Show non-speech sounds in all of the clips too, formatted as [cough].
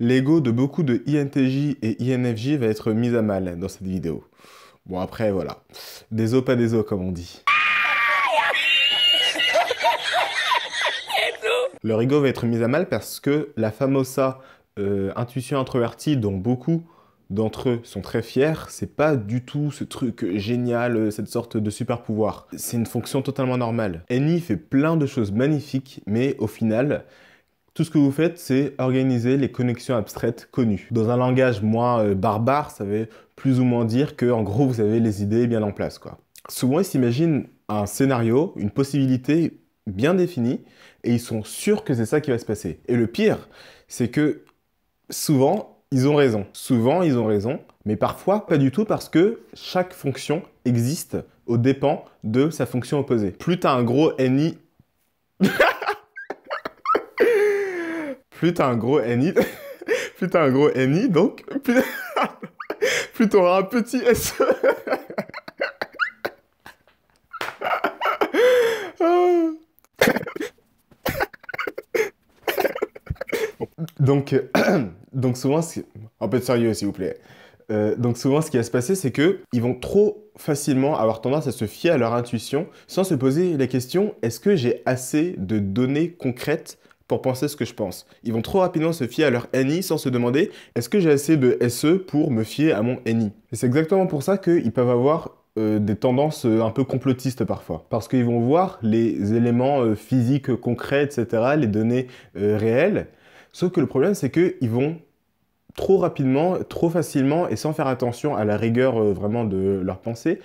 L'ego de beaucoup de INTJ et INFJ va être mis à mal dans cette vidéo. Bon après voilà, des os pas des os comme on dit. Leur ego va être mis à mal parce que la famosa euh, intuition introvertie dont beaucoup d'entre eux sont très fiers, c'est pas du tout ce truc génial, cette sorte de super pouvoir. C'est une fonction totalement normale. Annie fait plein de choses magnifiques, mais au final, tout ce que vous faites, c'est organiser les connexions abstraites connues. Dans un langage moins euh, barbare, ça veut plus ou moins dire que, en gros, vous avez les idées bien en place, quoi. Souvent, ils s'imaginent un scénario, une possibilité bien définie, et ils sont sûrs que c'est ça qui va se passer. Et le pire, c'est que souvent, ils ont raison. Souvent, ils ont raison, mais parfois pas du tout parce que chaque fonction existe au dépens de sa fonction opposée. Plus t'as un gros NI... [laughs] plus t'as un gros NI, [laughs] plus t'as un gros NI, donc [laughs] plus, t'auras un petit s [laughs] donc, [clears throat] donc souvent, un peu de sérieux s'il vous plaît. Euh, donc souvent, ce qui va se passer, c'est que ils vont trop facilement avoir tendance à se fier à leur intuition sans se poser la question est-ce que j'ai assez de données concrètes pour penser ce que je pense. Ils vont trop rapidement se fier à leur NI sans se demander est-ce que j'ai assez de SE pour me fier à mon NI. Et c'est exactement pour ça qu'ils peuvent avoir euh, des tendances euh, un peu complotistes parfois. Parce qu'ils vont voir les éléments euh, physiques concrets, etc., les données réelles. Sauf que le problème, c'est qu'ils vont trop rapidement, trop facilement et sans faire attention à la rigueur vraiment de leur pensée,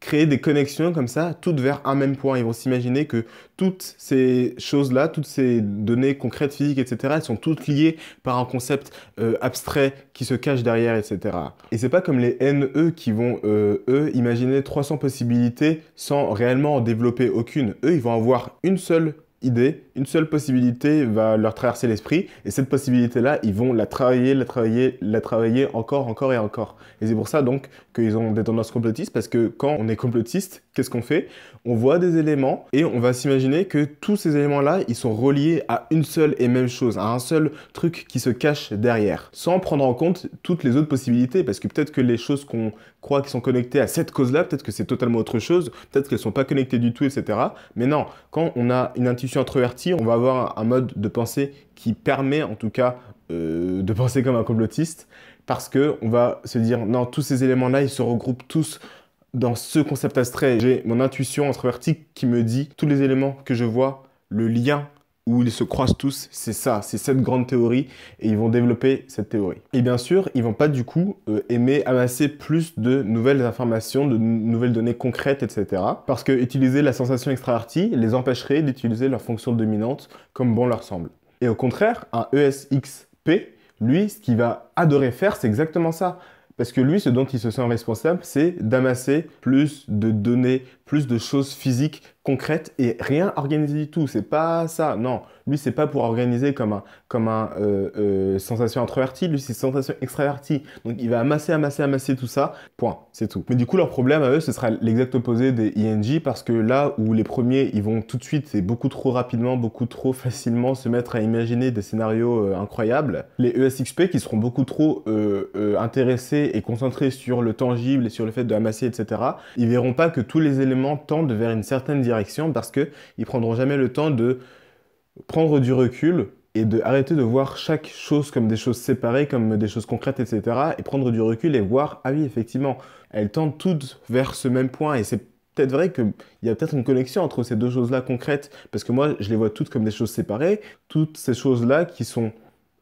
créer des connexions comme ça, toutes vers un même point. Ils vont s'imaginer que toutes ces choses-là, toutes ces données concrètes, physiques, etc., elles sont toutes liées par un concept euh, abstrait qui se cache derrière, etc. Et c'est pas comme les NE qui vont, euh, eux, imaginer 300 possibilités sans réellement en développer aucune. Eux, ils vont avoir une seule idée, une seule possibilité va leur traverser l'esprit, et cette possibilité-là, ils vont la travailler, la travailler, la travailler encore, encore et encore. Et c'est pour ça donc qu'ils ont des tendances complotistes, parce que quand on est complotiste, ce qu'on fait On voit des éléments et on va s'imaginer que tous ces éléments-là, ils sont reliés à une seule et même chose, à un seul truc qui se cache derrière, sans prendre en compte toutes les autres possibilités, parce que peut-être que les choses qu'on croit qui sont connectées à cette cause-là, peut-être que c'est totalement autre chose, peut-être qu'elles ne sont pas connectées du tout, etc. Mais non, quand on a une intuition introvertie, on va avoir un mode de pensée qui permet en tout cas euh, de penser comme un complotiste, parce qu'on va se dire non, tous ces éléments-là, ils se regroupent tous dans ce concept abstrait, j'ai mon intuition introvertie qui me dit tous les éléments que je vois, le lien où ils se croisent tous, c'est ça, c'est cette grande théorie, et ils vont développer cette théorie. Et bien sûr, ils vont pas du coup euh, aimer amasser plus de nouvelles informations, de nouvelles données concrètes, etc. Parce qu'utiliser la sensation extravertie les empêcherait d'utiliser leur fonction dominante comme bon leur semble. Et au contraire, un ESXP, lui, ce qu'il va adorer faire, c'est exactement ça. Parce que lui, ce dont il se sent responsable, c'est d'amasser plus de données, plus de choses physiques, concrètes et rien organisé du tout. C'est pas ça. Non, lui c'est pas pour organiser comme un comme un euh, euh, sensation introverti Lui c'est sensation extraverti Donc il va amasser, amasser, amasser tout ça. Point. C'est tout. Mais du coup leur problème à eux ce sera l'exact opposé des ING parce que là où les premiers ils vont tout de suite et beaucoup trop rapidement, beaucoup trop facilement se mettre à imaginer des scénarios euh, incroyables. Les ESXP qui seront beaucoup trop intéressés et concentrés sur le tangible et sur le fait de amasser etc. Ils verront pas que tous les éléments tendent vers une certaine direction parce qu'ils ne prendront jamais le temps de prendre du recul et de arrêter de voir chaque chose comme des choses séparées, comme des choses concrètes, etc. Et prendre du recul et voir, ah oui, effectivement, elles tendent toutes vers ce même point. Et c'est peut-être vrai qu'il y a peut-être une connexion entre ces deux choses-là concrètes, parce que moi, je les vois toutes comme des choses séparées. Toutes ces choses-là qui sont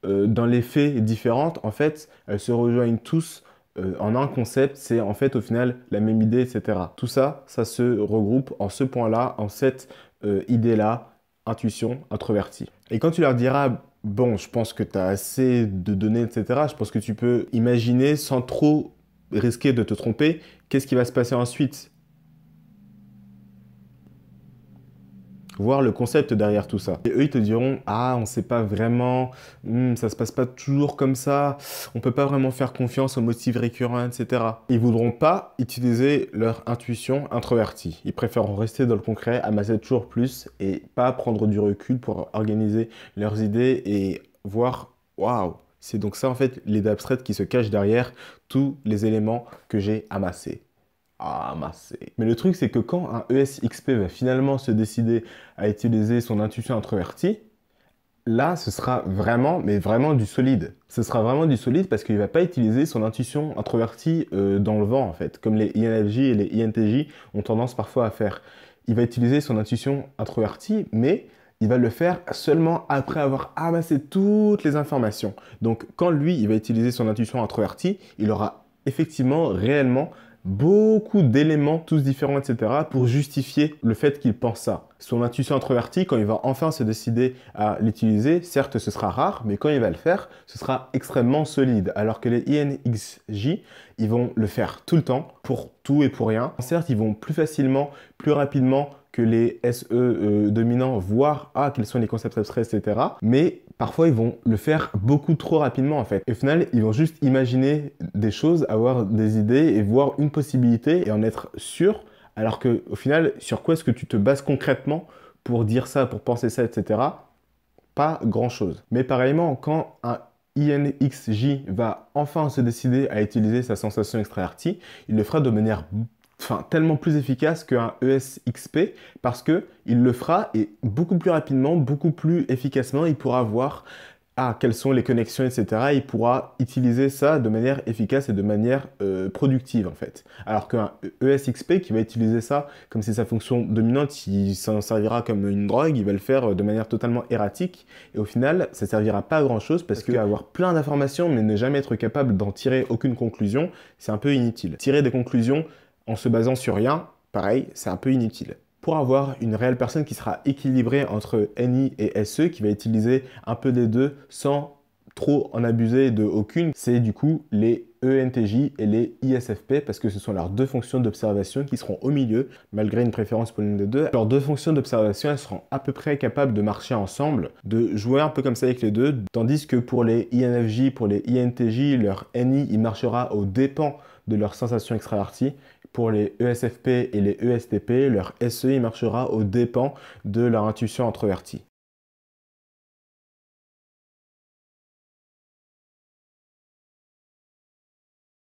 euh, dans les faits différentes, en fait, elles se rejoignent tous euh, en un concept, c'est en fait au final la même idée, etc. Tout ça, ça se regroupe en ce point-là, en cette euh, idée-là, intuition, introvertie. Et quand tu leur diras, bon, je pense que tu as assez de données, etc., je pense que tu peux imaginer sans trop risquer de te tromper, qu'est-ce qui va se passer ensuite voir le concept derrière tout ça. Et eux, ils te diront, ah, on ne sait pas vraiment, hmm, ça se passe pas toujours comme ça, on peut pas vraiment faire confiance aux motifs récurrents, etc. Ils voudront pas utiliser leur intuition introvertie. Ils préféreront rester dans le concret, amasser toujours plus et pas prendre du recul pour organiser leurs idées et voir, waouh, c'est donc ça en fait l'idée abstraite qui se cache derrière tous les éléments que j'ai amassés amasser. Mais le truc, c'est que quand un ESXP va finalement se décider à utiliser son intuition introvertie, là, ce sera vraiment, mais vraiment du solide. Ce sera vraiment du solide parce qu'il ne va pas utiliser son intuition introvertie euh, dans le vent, en fait, comme les INFJ et les INTJ ont tendance parfois à faire. Il va utiliser son intuition introvertie, mais il va le faire seulement après avoir amassé toutes les informations. Donc, quand lui, il va utiliser son intuition introvertie, il aura effectivement, réellement beaucoup d'éléments, tous différents, etc., pour justifier le fait qu'il pense ça. Son intuition introvertie, quand il va enfin se décider à l'utiliser, certes ce sera rare, mais quand il va le faire, ce sera extrêmement solide. Alors que les INXJ, ils vont le faire tout le temps, pour tout et pour rien. Certes, ils vont plus facilement, plus rapidement que les SE euh, dominants, voir à ah, quels sont les concepts abstraits, etc. Mais parfois ils vont le faire beaucoup trop rapidement en fait. Et au final, ils vont juste imaginer des choses, avoir des idées et voir une possibilité et en être sûr. Alors que au final, sur quoi est-ce que tu te bases concrètement pour dire ça, pour penser ça, etc. Pas grand chose. Mais pareillement, quand un INXJ va enfin se décider à utiliser sa sensation extravertie, il le fera de manière enfin, tellement plus efficace qu'un ESXP parce que il le fera et beaucoup plus rapidement, beaucoup plus efficacement, il pourra voir ah, quelles sont les connexions, etc. Il pourra utiliser ça de manière efficace et de manière euh, productive en fait. Alors qu'un ESXP qui va utiliser ça comme si sa fonction dominante, il s'en servira comme une drogue, il va le faire euh, de manière totalement erratique et au final ça servira pas à grand chose parce, qu'avoir que avoir plein d'informations mais ne jamais être capable d'en tirer aucune conclusion, c'est un peu inutile. Tirer des conclusions en se basant sur rien, pareil, c'est un peu inutile. Pour avoir une réelle personne qui sera équilibrée entre NI et SE, qui va utiliser un peu des deux sans trop en abuser de aucune, c'est du coup les ENTJ et les ISFP parce que ce sont leurs deux fonctions d'observation qui seront au milieu, malgré une préférence pour l'une des deux. Leurs deux fonctions d'observation, elles seront à peu près capables de marcher ensemble, de jouer un peu comme ça avec les deux, tandis que pour les INFJ, pour les INTJ, leur NI, il marchera au dépens de leurs sensations extraverties. Pour les ESFP et les ESTP, leur SEI marchera aux dépens de leur intuition introvertie.